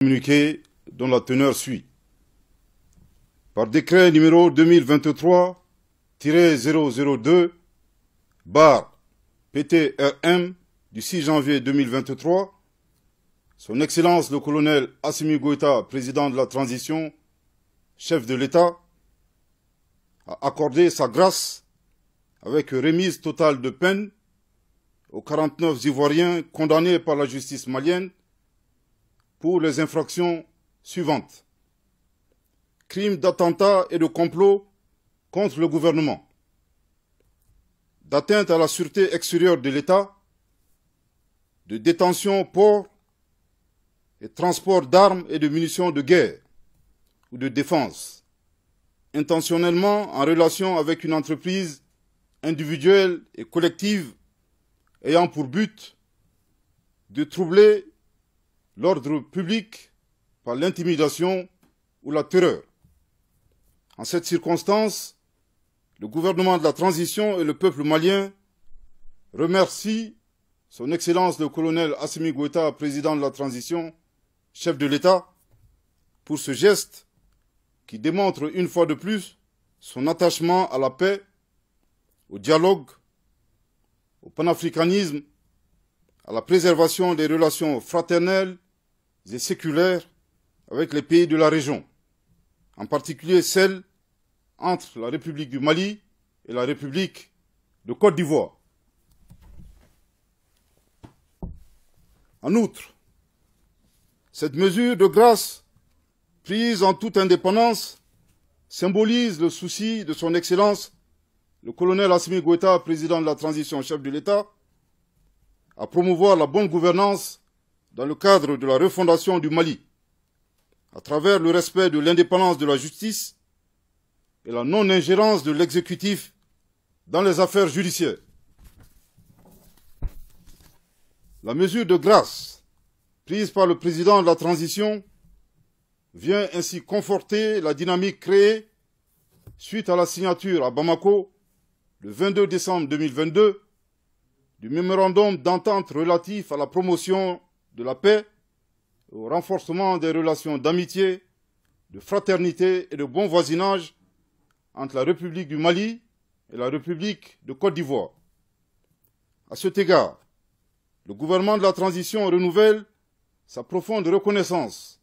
communiqué dont la teneur suit. Par décret numéro 2023-002, bar PTRM du 6 janvier 2023, son Excellence le colonel Assimi Goïta, président de la transition, chef de l'État, a accordé sa grâce avec remise totale de peine aux 49 Ivoiriens condamnés par la justice malienne pour les infractions suivantes. Crimes d'attentat et de complot contre le gouvernement. D'atteinte à la sûreté extérieure de l'État. De détention, pour et transport d'armes et de munitions de guerre ou de défense. Intentionnellement en relation avec une entreprise individuelle et collective ayant pour but de troubler l'ordre public par l'intimidation ou la terreur. En cette circonstance, le gouvernement de la transition et le peuple malien remercient son Excellence le colonel Assimi Gouetta, président de la transition, chef de l'État, pour ce geste qui démontre une fois de plus son attachement à la paix, au dialogue, au panafricanisme, à la préservation des relations fraternelles et séculaires avec les pays de la région, en particulier celle entre la République du Mali et la République de Côte d'Ivoire. En outre, cette mesure de grâce prise en toute indépendance symbolise le souci de son Excellence le colonel Assimi Goueta, président de la transition, chef de l'État, à promouvoir la bonne gouvernance dans le cadre de la refondation du Mali, à travers le respect de l'indépendance de la justice et la non-ingérence de l'exécutif dans les affaires judiciaires. La mesure de grâce prise par le président de la transition vient ainsi conforter la dynamique créée suite à la signature à Bamako le 22 décembre 2022 du mémorandum d'entente relatif à la promotion de la paix, au renforcement des relations d'amitié, de fraternité et de bon voisinage entre la République du Mali et la République de Côte d'Ivoire. À cet égard, le gouvernement de la transition renouvelle sa profonde reconnaissance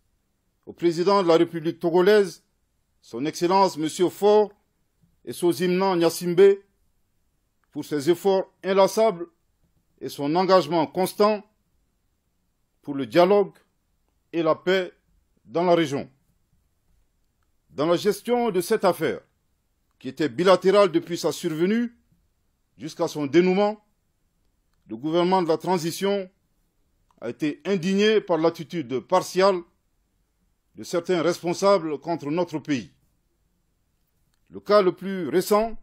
au président de la République togolaise, son Excellence M. Faure et Sozimnan Nyassimbe, pour ses efforts inlassables et son engagement constant pour le dialogue et la paix dans la région. Dans la gestion de cette affaire, qui était bilatérale depuis sa survenue jusqu'à son dénouement, le gouvernement de la transition a été indigné par l'attitude partiale de certains responsables contre notre pays. Le cas le plus récent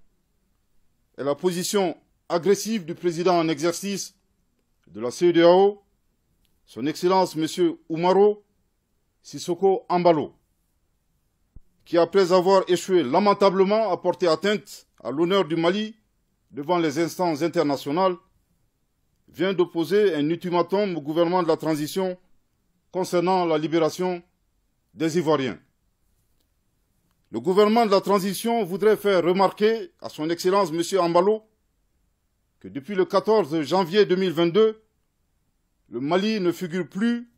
est la position agressive du président en exercice de la CEDEAO son Excellence M. Oumaro Sissoko Ambalo, qui après avoir échoué lamentablement à porter atteinte à l'honneur du Mali devant les instances internationales, vient d'opposer un ultimatum au gouvernement de la transition concernant la libération des Ivoiriens. Le gouvernement de la transition voudrait faire remarquer à son Excellence M. Ambalo que depuis le 14 janvier 2022, le Mali ne figure plus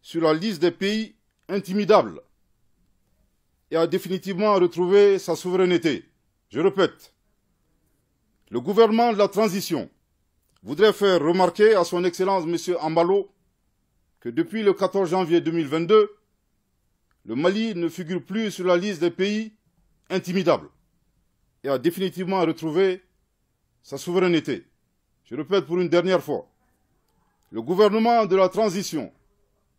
sur la liste des pays intimidables et a définitivement retrouvé sa souveraineté. Je répète, le gouvernement de la transition voudrait faire remarquer à son Excellence M. Ambalo que depuis le 14 janvier 2022, le Mali ne figure plus sur la liste des pays intimidables et a définitivement retrouvé sa souveraineté. Je répète pour une dernière fois, le gouvernement de la transition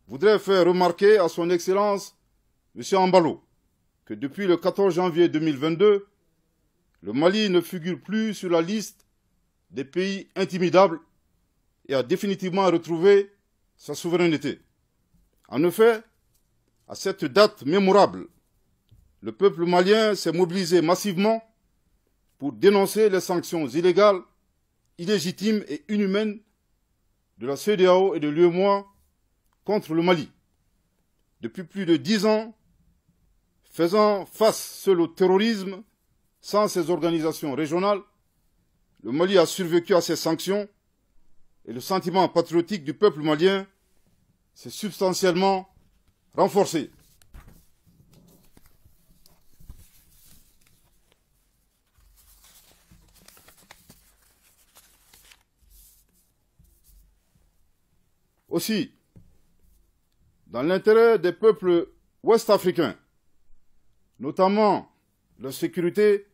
voudrait faire remarquer à son Excellence, M. Ambalo, que depuis le 14 janvier 2022, le Mali ne figure plus sur la liste des pays intimidables et a définitivement retrouvé sa souveraineté. En effet, à cette date mémorable, le peuple malien s'est mobilisé massivement pour dénoncer les sanctions illégales, illégitimes et inhumaines de la CEDEAO et de l'UEMOA contre le Mali depuis plus de dix ans, faisant face seul au terrorisme sans ses organisations régionales, le Mali a survécu à ces sanctions et le sentiment patriotique du peuple malien s'est substantiellement renforcé. aussi dans l'intérêt des peuples ouest-africains, notamment la sécurité,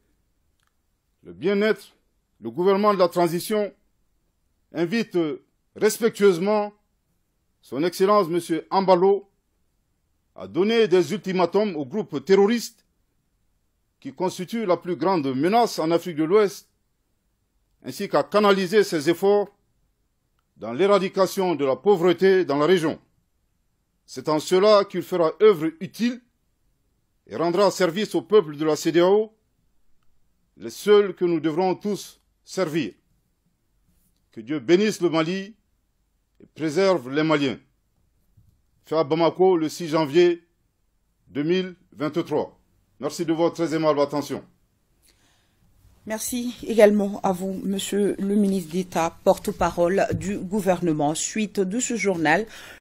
le bien-être, le gouvernement de la transition, invite respectueusement son Excellence M. Ambalo à donner des ultimatums aux groupes terroristes qui constituent la plus grande menace en Afrique de l'Ouest, ainsi qu'à canaliser ses efforts dans l'éradication de la pauvreté dans la région. C'est en cela qu'il fera œuvre utile et rendra service au peuple de la CDAO, les seuls que nous devrons tous servir. Que Dieu bénisse le Mali et préserve les Maliens. Fait à Bamako le 6 janvier 2023. Merci de votre très aimable attention. Merci également à vous, Monsieur le ministre d'État, porte-parole du gouvernement. Suite de ce journal,